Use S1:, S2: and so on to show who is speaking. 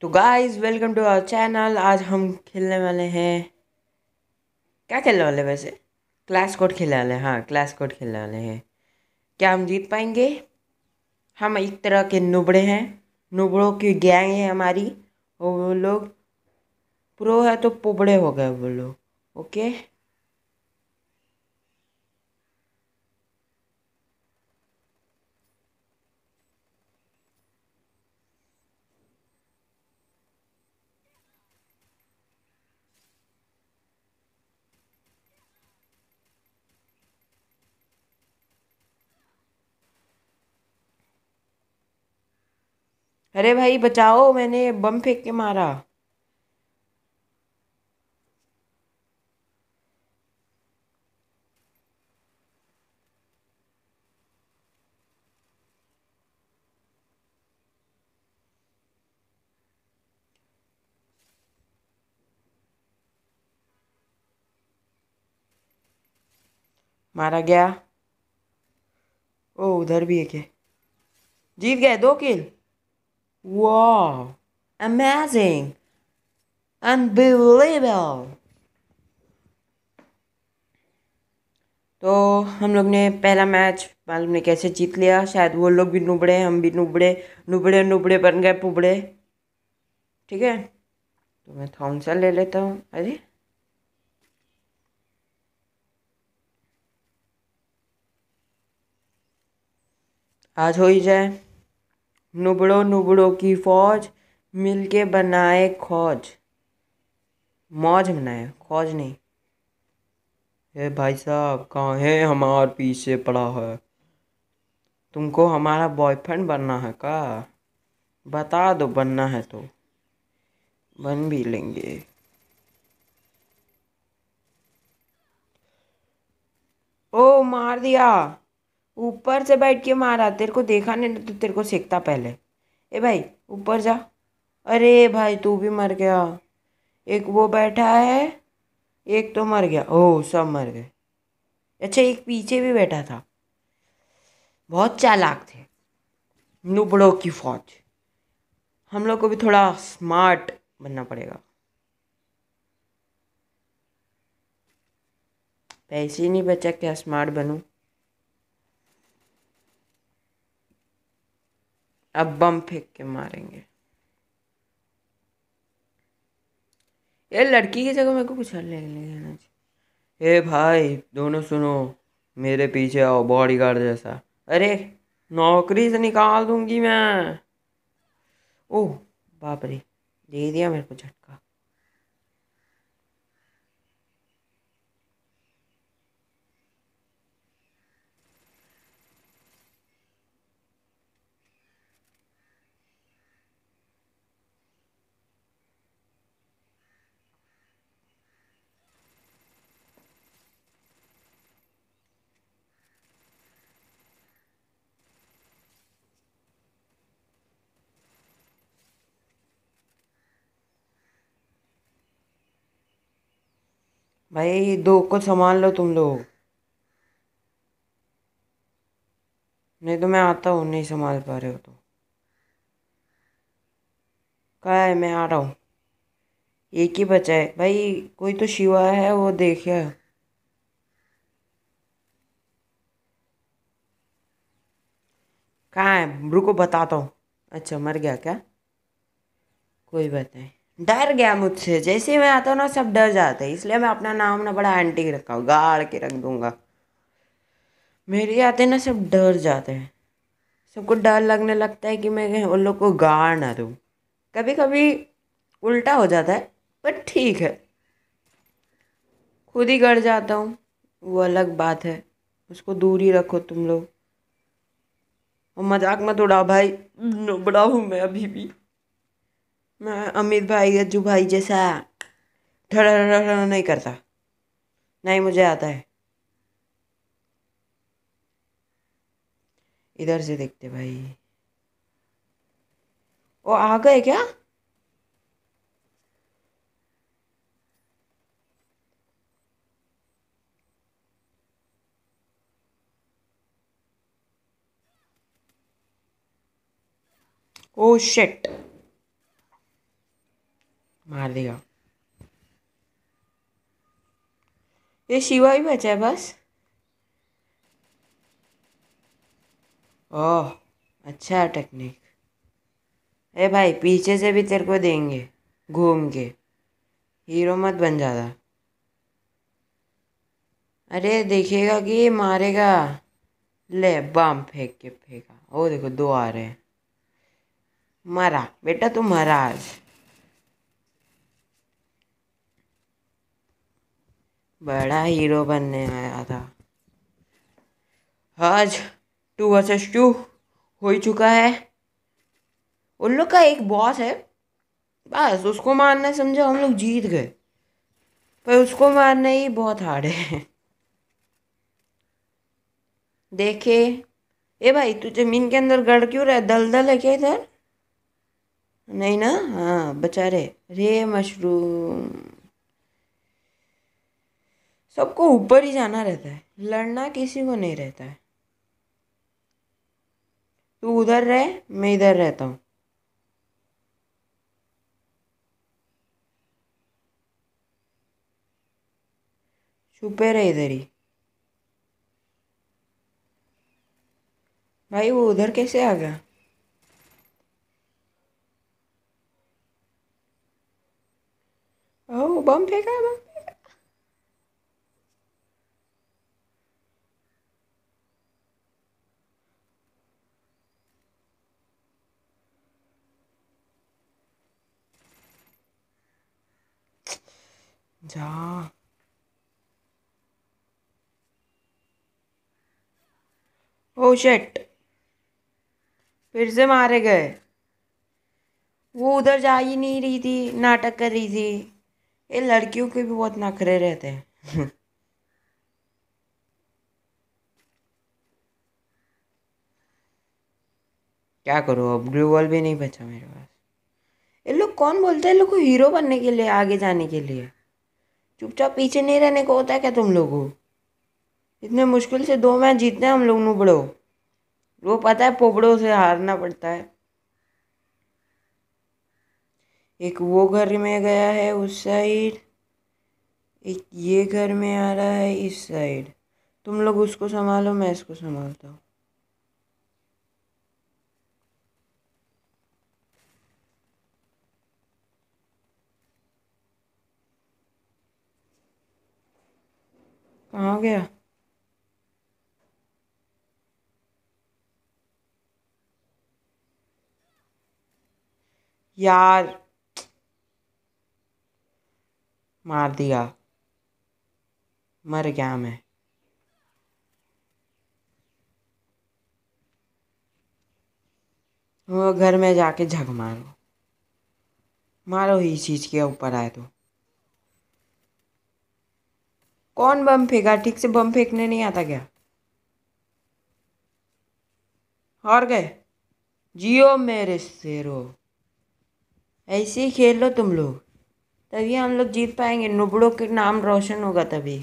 S1: तो guys welcome to our channel आज हम खेलने वाले हैं क्या खेलने वाले वैसे क्लास कोड खेलने वाले हैं हाँ क्लास कोड खेलने वाले हैं क्या हम जीत पाएंगे हम एक तरह के नुबड़े हैं नुबड़ों की गैंग है हमारी और वो लोग प्रो है तो पोबड़े हो गए वो लोग ओके अरे भाई बचाओ मैंने बम फेंक के मारा मारा गया ओ उधर भी एक है जीत गए दो किल Wow! Amazing! Unbelievable! तो हम लोग ने पहला मैच मालूम ने कैसे जीत लिया शायद वो लोग भी नुबड़े हम भी नुबड़े नुबड़े नुबड़े बन गए पुबड़े ठीक है तो मैं थॉमसा ले लेता हूँ अरे आज हो ही जाए नुबड़ो नुबड़ो की फौज मिलके बनाए खौज मौज बनाए खौज नहीं ए भाई साहब है हमारे पीछे पड़ा है तुमको हमारा बॉयफ्रेंड बनना है का बता दो बनना है तो बन भी लेंगे ओ मार दिया ऊपर से बैठ के मारा तेरे को देखा नहीं तो तेरे को सीखता पहले ए भाई ऊपर जा अरे भाई तू भी मर गया एक वो बैठा है एक तो मर गया ओ सब मर गए अच्छा एक पीछे भी बैठा था बहुत चालाक थे नुबड़ों की फौज हम लोग को भी थोड़ा स्मार्ट बनना पड़ेगा पैसे नहीं बचा क्या स्मार्ट बनूं अब बम फेंक के मारेंगे ये लड़की की जगह मेरे को कुछ हल्ले ले लेना चाहिए ए भाई दोनों सुनो मेरे पीछे आओ बॉडी गार्ड जैसा अरे नौकरी से निकाल दूंगी मैं ओह बाप रे दे दिया मेरे को झटका भाई दो को संभाल लो तुम लोग नहीं तो मैं आता हूँ नहीं संभाल पा रहे हो तो कहा है मैं आ रहा हूँ एक ही बचा है भाई कोई तो शिवा है वो देखे कहाँ है रुको बताता हूँ अच्छा मर गया क्या कोई बात नहीं डर गया मुझसे जैसे मैं आता हूँ ना सब डर जाते हैं इसलिए मैं अपना नाम ना बड़ा आंटी रखा हूँ गाड़ के रख दूँगा मेरे आते ना सब डर जाते हैं सबको डर लगने लगता है कि मैं उन लोग को गाड़ ना दूँ कभी कभी उल्टा हो जाता है पर ठीक है खुद ही गड़ जाता हूँ वो अलग बात है उसको दूर ही रखो तुम लोग और मजाक मत उड़ाओ भाई बड़ा हूँ मैं अभी भी मैं अमित भाई अज्जू भाई जैसा ठड़ा नहीं करता नहीं मुझे आता है इधर से देखते भाई वो आ गए क्या ओ शिट मार देगा ये शिवा ही बचा है बस ओह अच्छा टेक्निक ए भाई पीछे से भी तेरे को देंगे घूम के हीरो मत बन जाता अरे देखेगा कि ये मारेगा ले बम फेंक के फेंका वो देखो दो आ रहे हैं मरा बेटा तू मरा आज बड़ा हीरो बनने आया था आज टू वर्सेस टू हो ही चुका है उन लोग का एक बॉस है बस उसको मारना समझो हम लोग जीत गए पर उसको मारना ही बहुत हार्ड है देखे ए भाई तू जमीन के अंदर गड़ क्यों रहा है दल है क्या इधर नहीं ना हाँ बचा रहे रे मशरूम सबको ऊपर ही जाना रहता है लड़ना किसी को नहीं रहता है तू उधर रह मैं इधर रहता हूं छुपे रहे इधर ही भाई वो उधर कैसे आ गया ओ बम फेंका बम जा ओ शेट फिर से मारे गए वो उधर जा ही नहीं रही थी नाटक कर रही थी ये लड़कियों के भी बहुत नखरे रहते हैं क्या करो अब ग्लू भी नहीं बचा मेरे पास ये लोग कौन बोलते हैं लोग को हीरो बनने के लिए आगे जाने के लिए चुपचाप पीछे नहीं रहने को होता है क्या तुम लोगों इतने मुश्किल से दो मैच जीतते हैं हम लोग नुबड़ो वो पता है पोपड़ों से हारना पड़ता है एक वो घर में गया है उस साइड एक ये घर में आ रहा है इस साइड तुम लोग उसको संभालो मैं इसको संभालता हूँ कहाँ गया यार मार दिया मर गया मैं वो घर में जाके झक मारो मारो ही चीज के ऊपर आए तो कौन बम फेंका ठीक से बम फेंकने नहीं आता क्या हार गए जियो मेरे शेरो ऐसे ही खेल लो तुम लोग तभी हम लोग जीत पाएंगे नुबड़ों के नाम रोशन होगा तभी